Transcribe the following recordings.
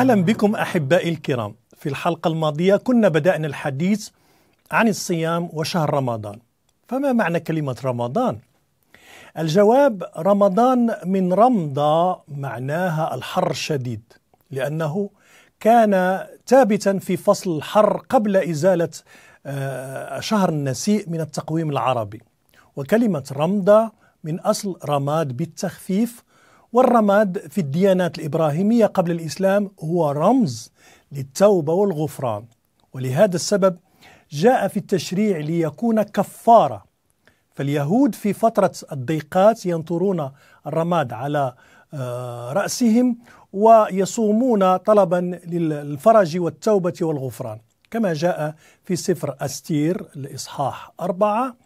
اهلا بكم احبائي الكرام في الحلقه الماضيه كنا بدانا الحديث عن الصيام وشهر رمضان فما معنى كلمه رمضان الجواب رمضان من رمضة معناها الحر الشديد لأنه كان ثابتا في فصل الحر قبل إزالة آه، شهر النسيء من التقويم العربي وكلمة رمضة من أصل رماد بالتخفيف والرماد في الديانات الإبراهيمية قبل الإسلام هو رمز للتوبة والغفران ولهذا السبب جاء في التشريع ليكون كفارة فاليهود في فترة الضيقات ينطرون الرماد على آه، رأسهم ويصومون طلبا للفرج والتوبة والغفران كما جاء في سفر أستير الإصحاح أربعة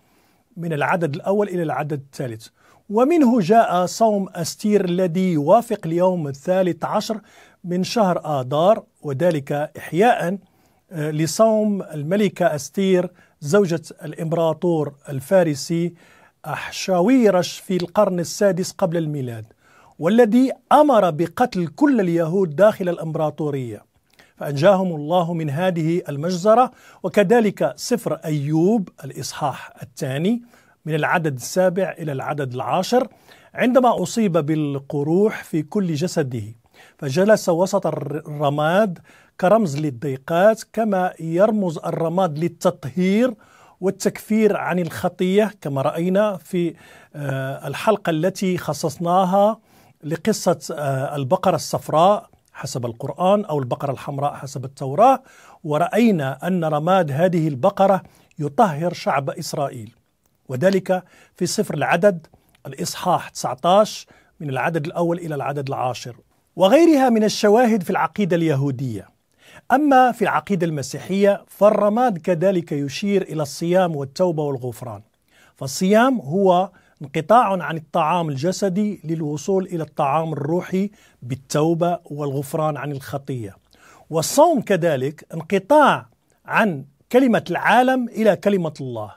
من العدد الأول إلى العدد الثالث ومنه جاء صوم أستير الذي يوافق اليوم الثالث عشر من شهر آذار وذلك إحياء آه، لصوم الملكة أستير زوجة الإمبراطور الفارسي أحشاويرش في القرن السادس قبل الميلاد والذي أمر بقتل كل اليهود داخل الإمبراطورية فأنجاهم الله من هذه المجزرة وكذلك سفر أيوب الإصحاح الثاني من العدد السابع إلى العدد العاشر عندما أصيب بالقروح في كل جسده فجلس وسط الرماد كرمز للضيقات كما يرمز الرماد للتطهير والتكفير عن الخطية كما رأينا في آه، الحلقة التي خصصناها لقصة آه، البقرة الصفراء حسب القرآن أو البقرة الحمراء حسب التوراة ورأينا أن رماد هذه البقرة يطهر شعب إسرائيل وذلك في سفر العدد الإصحاح 19 من العدد الأول إلى العدد العاشر وغيرها من الشواهد في العقيدة اليهودية أما في العقيدة المسيحية فالرماد كذلك يشير إلى الصيام والتوبة والغفران فالصيام هو انقطاع عن الطعام الجسدي للوصول الى الطعام الروحي بالتوبه والغفران عن الخطيه. والصوم كذلك انقطاع عن كلمه العالم الى كلمه الله.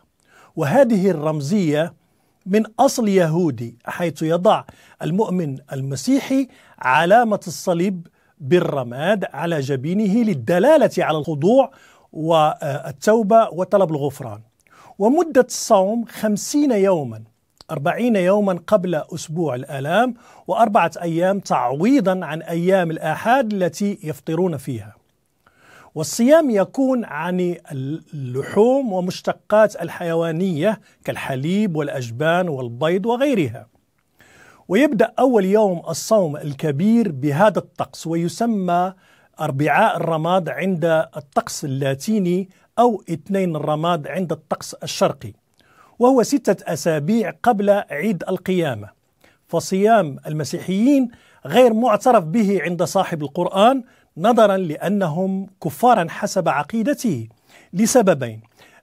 وهذه الرمزيه من اصل يهودي حيث يضع المؤمن المسيحي علامه الصليب بالرماد على جبينه للدلاله على الخضوع والتوبه وطلب الغفران. ومدة الصوم خمسين يوما أربعين يوما قبل أسبوع الآلام وأربعة أيام تعويضا عن أيام الآحاد التي يفطرون فيها والصيام يكون عن اللحوم ومشتقات الحيوانية كالحليب والأجبان والبيض وغيرها ويبدأ أول يوم الصوم الكبير بهذا الطقس ويسمى أربعاء الرماد عند الطقس اللاتيني أو اثنين الرماد عند الطقس الشرقي وهو ستة أسابيع قبل عيد القيامة فصيام المسيحيين غير معترف به عند صاحب القرآن نظرا لأنهم كفارا حسب عقيدته لسببين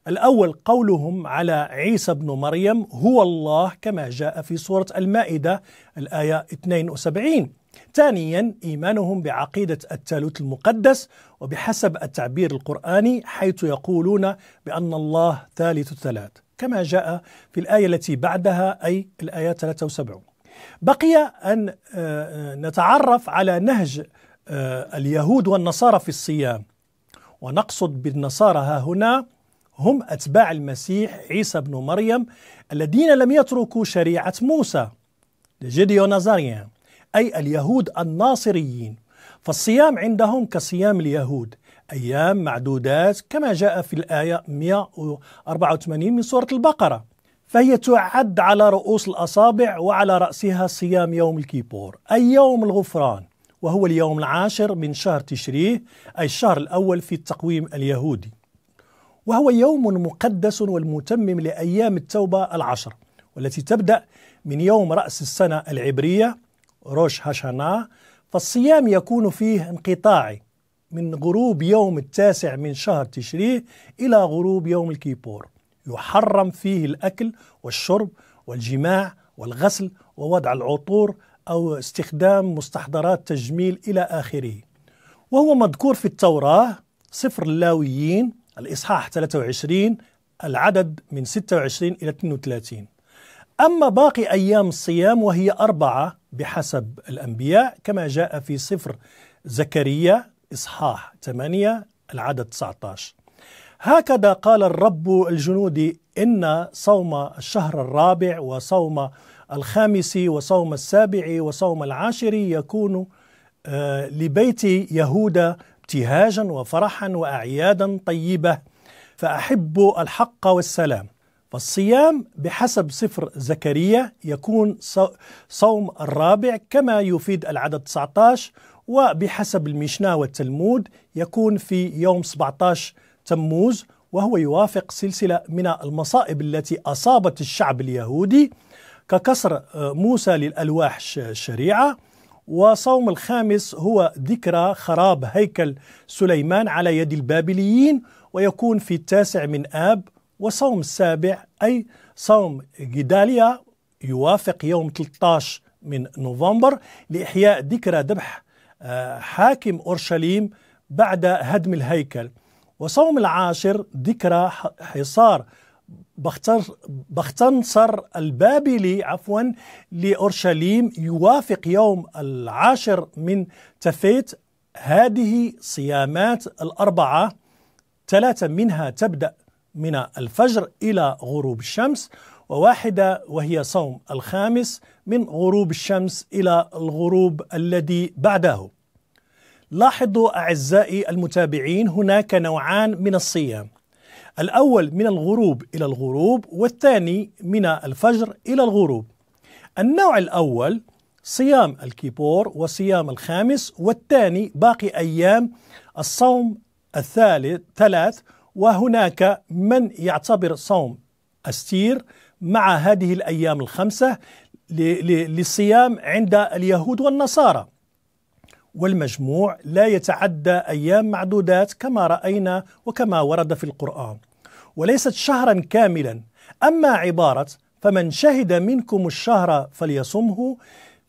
الأول قولهم على عيسى بن مريم هو الله كما جاء في سورة المائدة الآية 72 ثانيا ايمانهم بعقيده التالوت المقدس وبحسب التعبير القراني حيث يقولون بان الله ثالث الثلاث كما جاء في الايه التي بعدها اي الايه 73 بقي ان آه، نتعرف على نهج آه، اليهود والنصارى في الصيام ونقصد بالنصارى ها هنا هم اتباع المسيح عيسى بن مريم الذين لم يتركوا شريعه موسى جيديو نازاريان أي اليهود الناصريين فالصيام عندهم كصيام اليهود أيام معدودات كما جاء في الآية 184 من سورة البقرة فهي تعد على رؤوس الأصابع وعلى رأسها صيام يوم الكيبور أي يوم الغفران وهو اليوم العاشر من شهر تشريه أي الشهر الأول في التقويم اليهودي وهو يوم مقدس والمتمم لأيام التوبة العشر والتي تبدأ من يوم رأس السنة العبرية روش هاشانا فالصيام يكون فيه انقطاعي من غروب يوم التاسع من شهر تشرين إلى غروب يوم الكيبور يحرم فيه الأكل والشرب والجماع والغسل ووضع العطور أو استخدام مستحضرات تجميل إلى آخره وهو مذكور في التوراة سفر اللاويين الإصحاح 23 العدد من 26 إلى 32 أما باقي أيام الصيام وهي أربعة بحسب الأنبياء كما جاء في سفر زكريا إصحاح 8 العدد 19 هكذا قال الرب الجنود إن صوم الشهر الرابع وصوم الخامس وصوم السابع وصوم العاشر يكون آه، لبيت يهودا ابتهاجا وفرحا وأعيادا طيبة فأحب الحق والسلام فالصيام بحسب سفر زكريا يكون صوم الرابع كما يفيد العدد 19 وبحسب المشنا والتلمود يكون في يوم 17 تموز وهو يوافق سلسلة من المصائب التي أصابت الشعب اليهودي ككسر آه، موسى للألواح الشريعة وصوم الخامس هو ذكرى خراب هيكل سليمان على يد البابليين ويكون في التاسع من آب وصوم السابع أي صوم جداليا يوافق يوم 13 من نوفمبر لإحياء ذكرى ذبح آه، حاكم أورشليم بعد هدم الهيكل وصوم العاشر ذكرى حصار بختنصر البابلي عفوا لأورشليم يوافق يوم العاشر من تفيت هذه صيامات الأربعة ثلاثة منها تبدأ من الفجر إلى غروب الشمس وواحدة وهي صوم الخامس من غروب الشمس إلى الغروب الذي بعده لاحظوا أعزائي المتابعين هناك نوعان من الصيام الأول من الغروب إلى الغروب والثاني من الفجر إلى الغروب النوع الأول صيام الكيبور وصيام الخامس والثاني باقي أيام الصوم الثالث ثلاث وهناك من يعتبر صوم استير مع هذه الأيام الخمسة للصيام عند اليهود والنصارى والمجموع لا يتعدى أيام معدودات كما رأينا وكما ورد في القرآن وليست شهرا كاملا أما عبارة فمن شهد منكم الشهر فليصمه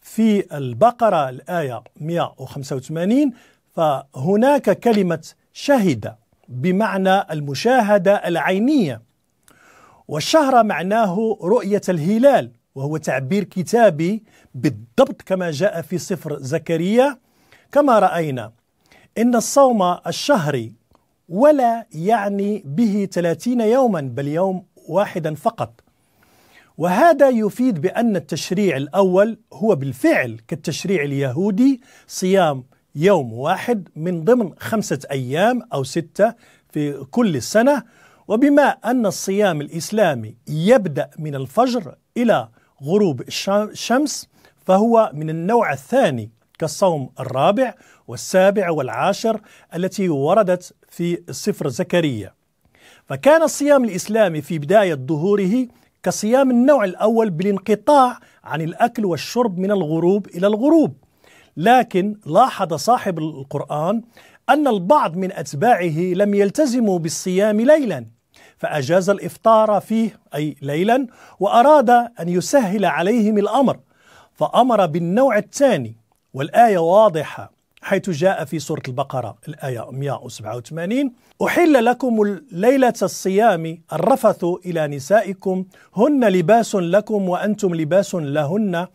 في البقرة الآية 185 فهناك كلمة شهد بمعنى المشاهدة العينية والشهر معناه رؤية الهلال وهو تعبير كتابي بالضبط كما جاء في سفر زكريا كما رأينا إن الصوم الشهري ولا يعني به ثلاثين يوما بل يوم واحدا فقط وهذا يفيد بأن التشريع الأول هو بالفعل كالتشريع اليهودي صيام يوم واحد من ضمن خمسة أيام أو ستة في كل سنة وبما أن الصيام الإسلامي يبدأ من الفجر إلى غروب الشمس فهو من النوع الثاني كالصوم الرابع والسابع والعاشر التي وردت في سفر زكريا فكان الصيام الإسلامي في بداية ظهوره كصيام النوع الأول بالانقطاع عن الأكل والشرب من الغروب إلى الغروب لكن لاحظ صاحب القرآن أن البعض من أتباعه لم يلتزموا بالصيام ليلا فأجاز الإفطار فيه أي ليلا وأراد أن يسهل عليهم الأمر فأمر بالنوع الثاني والآية واضحة حيث جاء في سورة البقرة الآية 187 أحل لكم ليلة الصيام الرفث إلى نسائكم هن لباس لكم وأنتم لباس لهن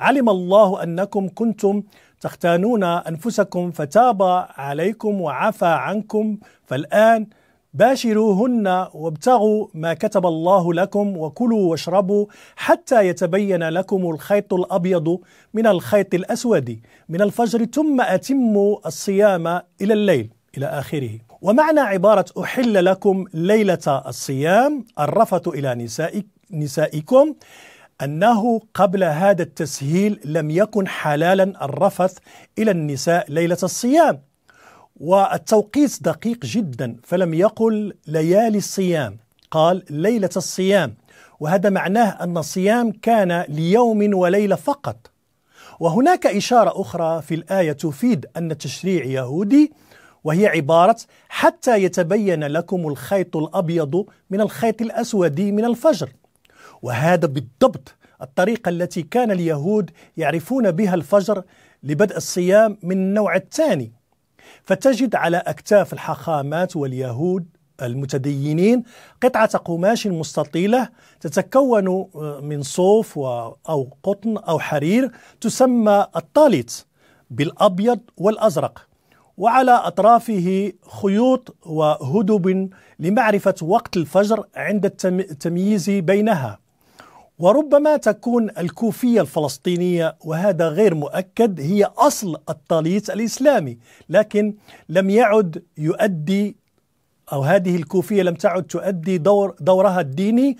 علم الله انكم كنتم تختانون انفسكم فتاب عليكم وعفى عنكم فالان باشروهن وابتغوا ما كتب الله لكم وكلوا واشربوا حتى يتبين لكم الخيط الابيض من الخيط الاسود من الفجر ثم اتموا الصيام الى الليل الى اخره. ومعنى عباره احل لكم ليله الصيام الرفث الى نسائك نسائكم أنه قبل هذا التسهيل لم يكن حلالا الرفث إلى النساء ليلة الصيام والتوقيت دقيق جدا فلم يقل ليالي الصيام قال ليلة الصيام وهذا معناه أن الصيام كان ليوم وليلة فقط وهناك إشارة أخرى في الآية تفيد أن التشريع يهودي وهي عبارة حتى يتبين لكم الخيط الأبيض من الخيط الأسود من الفجر وهذا بالضبط الطريقة التي كان اليهود يعرفون بها الفجر لبدء الصيام من النوع الثاني فتجد على أكتاف الحخامات واليهود المتدينين قطعة قماش مستطيلة تتكون آه، من صوف أو قطن أو حرير تسمى الطاليت بالأبيض والأزرق وعلى أطرافه خيوط وهدب لمعرفة وقت الفجر عند التمييز بينها وربما تكون الكوفية الفلسطينية وهذا غير مؤكد هي أصل الطليت الإسلامي لكن لم يعد يؤدي أو هذه الكوفية لم تعد تؤدي دور دورها الديني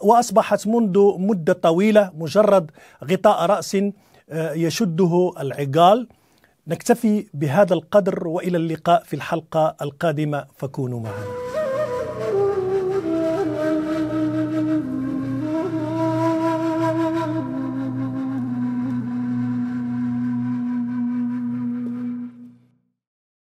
وأصبحت منذ مدة طويلة مجرد غطاء رأس آه، يشده العقال نكتفي بهذا القدر والى اللقاء في الحلقه القادمه فكونوا معنا